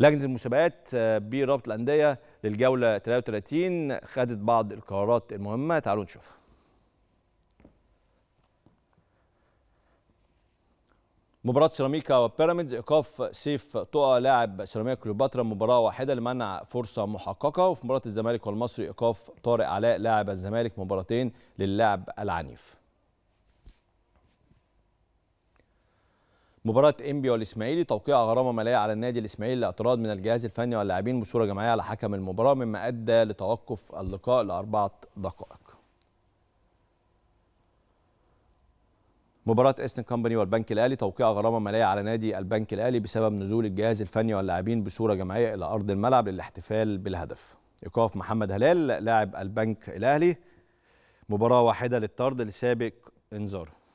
لجنه المسابقات آه، برابط الانديه للجوله 33 خدت بعض القرارات المهمه تعالوا نشوفها مباراة سيراميكا وبيراميدز إيقاف سيف طقا لاعب سيراميكا كليوباترا مباراة واحدة لمنع فرصة محققة وفي مباراة الزمالك والمصري إيقاف طارق علاء لاعب الزمالك مباراتين للاعب العنيف مباراة انبي والاسماعيلي توقيع غرامة مالية على النادي الاسماعيلي لاعتراض من الجهاز الفني واللاعبين بصورة جماعية على حكم المباراة مما أدى لتوقف اللقاء لأربعة دقائق. مباراة ايستن كومباني والبنك الاهلي توقيع غرامة مالية على نادي البنك الاهلي بسبب نزول الجهاز الفني واللاعبين بصورة جماعية إلى أرض الملعب للاحتفال بالهدف. إيقاف محمد هلال لاعب البنك الاهلي مباراة واحدة للطرد لسابق إنذاره.